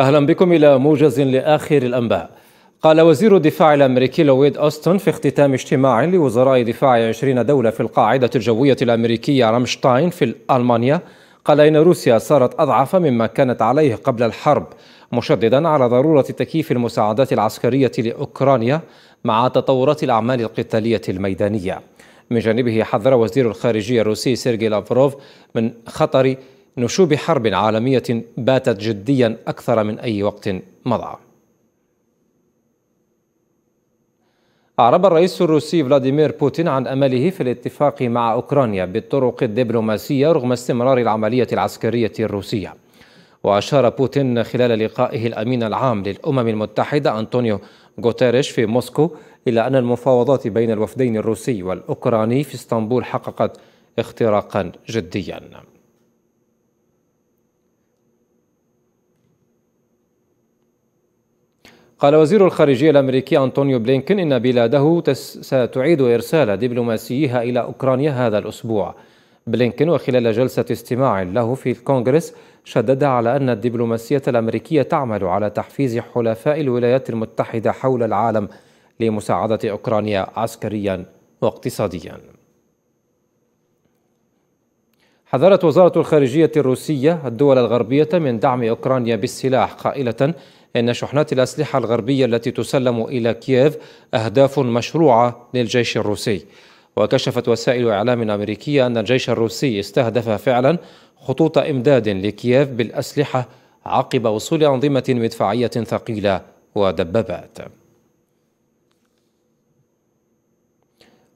أهلا بكم إلى موجز لآخر الأنباء قال وزير الدفاع الأمريكي لويد أوستون في اختتام اجتماع لوزراء دفاع 20 دولة في القاعدة الجوية الأمريكية رامشتاين في ألمانيا قال إن روسيا صارت أضعف مما كانت عليه قبل الحرب مشددا على ضرورة تكييف المساعدات العسكرية لأوكرانيا مع تطورات الأعمال القتالية الميدانية من جانبه حذر وزير الخارجية الروسي سيرجي لافروف من خطر نشوب حرب عالمية باتت جديا أكثر من أي وقت مضى أعرب الرئيس الروسي فلاديمير بوتين عن أمله في الاتفاق مع أوكرانيا بالطرق الدبلوماسية رغم استمرار العملية العسكرية الروسية وأشار بوتين خلال لقائه الأمين العام للأمم المتحدة أنطونيو غوتيريش في موسكو إلى أن المفاوضات بين الوفدين الروسي والأوكراني في اسطنبول حققت اختراقا جديا قال وزير الخارجية الأمريكي أنطونيو بلينكن إن بلاده ستعيد إرسال دبلوماسيها إلى أوكرانيا هذا الأسبوع بلينكن وخلال جلسة استماع له في الكونغرس شدد على أن الدبلوماسية الأمريكية تعمل على تحفيز حلفاء الولايات المتحدة حول العالم لمساعدة أوكرانيا عسكريا واقتصاديا حذرت وزارة الخارجية الروسية الدول الغربية من دعم أوكرانيا بالسلاح قائلة إن شحنات الأسلحة الغربية التي تسلم إلى كييف أهداف مشروعة للجيش الروسي وكشفت وسائل إعلام أمريكية أن الجيش الروسي استهدف فعلا خطوط إمداد لكييف بالأسلحة عقب وصول أنظمة مدفعية ثقيلة ودبابات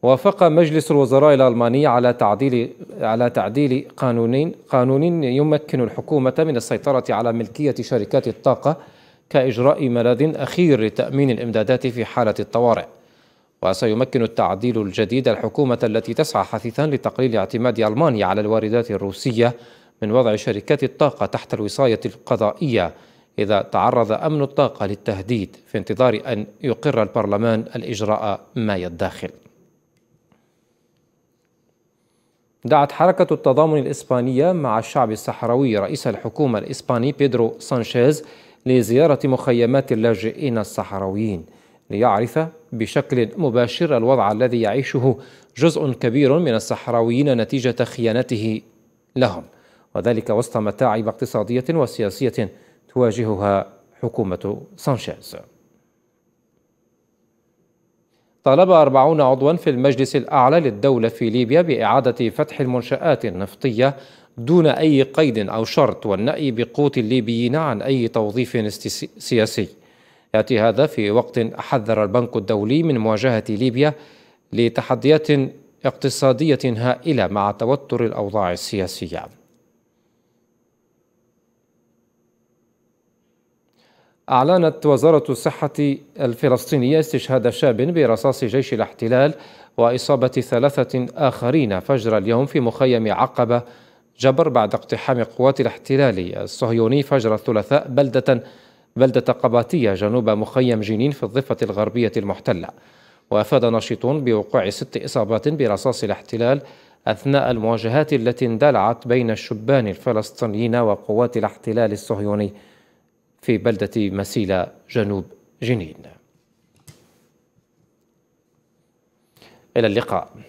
وافق مجلس الوزراء الألماني على تعديل على تعديل قانون قانون يمكن الحكومة من السيطرة على ملكية شركات الطاقة كإجراء ملاذ أخير لتأمين الإمدادات في حالة الطوارئ وسيمكن التعديل الجديد الحكومة التي تسعى حثيثا لتقليل اعتماد ألمانيا على الواردات الروسية من وضع شركات الطاقة تحت الوصاية القضائية إذا تعرض أمن الطاقة للتهديد في انتظار أن يقر البرلمان الإجراء ما يدخل دعت حركة التضامن الإسبانية مع الشعب الصحراوي رئيس الحكومة الإسباني بيدرو سانشيز لزيارة مخيمات اللاجئين الصحراويين ليعرف بشكل مباشر الوضع الذي يعيشه جزء كبير من الصحراويين نتيجة خيانته لهم وذلك وسط متاعب اقتصادية وسياسية تواجهها حكومة سانشيز طالب أربعون عضوا في المجلس الأعلى للدولة في ليبيا بإعادة فتح المنشآت النفطية دون أي قيد أو شرط والنأي بقوت الليبيين عن أي توظيف سياسي يأتي هذا في وقت حذر البنك الدولي من مواجهة ليبيا لتحديات اقتصادية هائلة مع توتر الأوضاع السياسية أعلنت وزارة الصحة الفلسطينية استشهاد شاب برصاص جيش الاحتلال وإصابة ثلاثة آخرين فجر اليوم في مخيم عقبة جبر بعد اقتحام قوات الاحتلال الصهيوني فجر الثلاثاء بلدة بلدة قباتية جنوب مخيم جنين في الضفة الغربية المحتلة وأفاد ناشطون بوقوع ست إصابات برصاص الاحتلال أثناء المواجهات التي اندلعت بين الشبان الفلسطينيين وقوات الاحتلال الصهيوني في بلدة مسيلة جنوب جنين إلى اللقاء